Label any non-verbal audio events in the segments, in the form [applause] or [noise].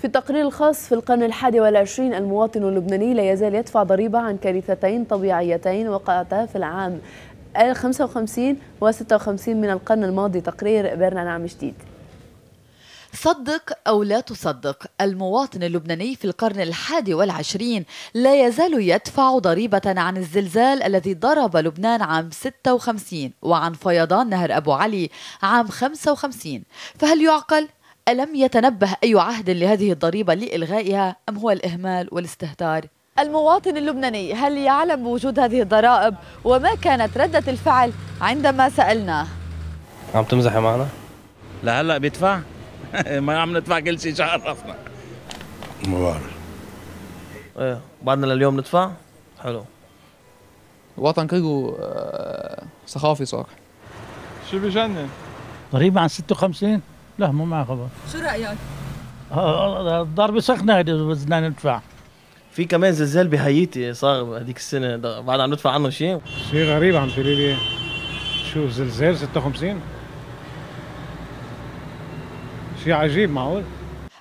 في التقرير الخاص في القرن الحادي والعشرين المواطن اللبناني لا يزال يدفع ضريبة عن كارثتين طبيعيتين وقعتا في العام 55 و 56 من القرن الماضي تقرير برنامج عام جديد صدق أو لا تصدق المواطن اللبناني في القرن الحادي والعشرين لا يزال يدفع ضريبة عن الزلزال الذي ضرب لبنان عام 56 وعن فيضان نهر أبو علي عام 55 فهل يعقل ألم يتنبه أي عهد لهذه الضريبة لإلغائها أم هو الإهمال والاستهتار؟ المواطن اللبناني هل يعلم بوجود هذه الضرائب وما كانت ردة الفعل عندما سألناه؟ عم تمزح معنا؟ لهلا بيدفع؟ [laughs] ما عم ندفع كل شيء عرفنا؟ ما بعرف ايه بعدنا لليوم ندفع؟ حلو الوطن كله آه، سخافي صار شو بجنن ضريبة عن 56 لا مو ماخذه شو رايك؟ الضربة سخنة بس بدنا ندفع في كمان زلزال بهايتي صار هذيك السنة بعد عم ندفع عنه شيء شيء غريب عم تقولي لي شو زلزال 56 شيء عجيب معقول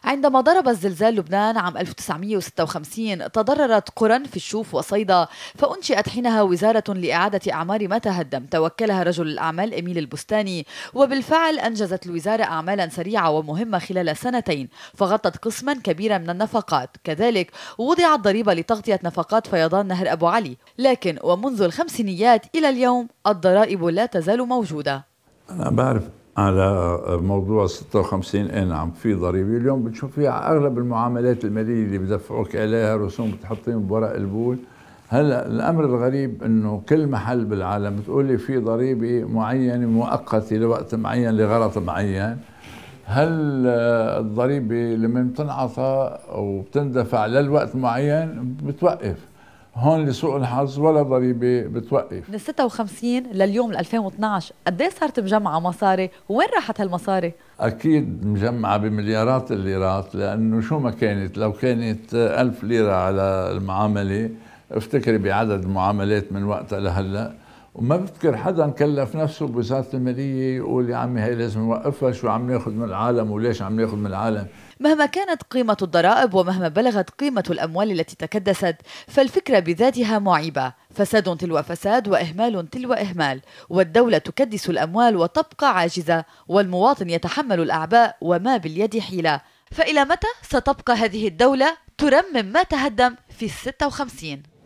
عندما ضرب الزلزال لبنان عام 1956 تضررت قرى في الشوف وصيدا فأنشئت حينها وزارة لإعادة أعمار ما تهدم توكلها رجل الأعمال إميل البستاني وبالفعل أنجزت الوزارة أعمالا سريعة ومهمة خلال سنتين فغطت قسما كبيرا من النفقات كذلك وضعت ضريبة لتغطية نفقات فيضان نهر أبو علي لكن ومنذ الخمسينيات إلى اليوم الضرائب لا تزال موجودة أنا بعرف على موضوع 56 اي نعم في ضريبه اليوم بتشوف فيها اغلب المعاملات الماليه اللي بدفعوك عليها رسوم بتحطين بورق البول هلا الامر الغريب انه كل محل بالعالم بتقول لي في ضريبه معينه مؤقته لوقت معين لغرض معين هل الضريبه لما بتنعطى وبتندفع للوقت معين بتوقف هون لسوء الحظ ولا ضريبه بتوقف من 56 لليوم 2012 قد ايه صارت مجمعه مصاري وين راحت هالمصاري اكيد مجمعه بمليارات الليرات لانه شو ما كانت لو كانت ألف ليره على المعامله افتكري بعدد المعاملات من وقتها لهلا وما بذكر حدا كلف نفسه بوزارة المالية يقول يا عمي هي لازم نوقفها شو عم ناخذ من العالم وليش عم ناخذ من العالم مهما كانت قيمة الضرائب ومهما بلغت قيمة الأموال التي تكدست فالفكرة بذاتها معيبة فساد تلو فساد وإهمال تلو إهمال والدولة تكدس الأموال وتبقى عاجزة والمواطن يتحمل الأعباء وما باليد حيلة فإلى متى ستبقى هذه الدولة ترمم ما تهدم في الستة وخمسين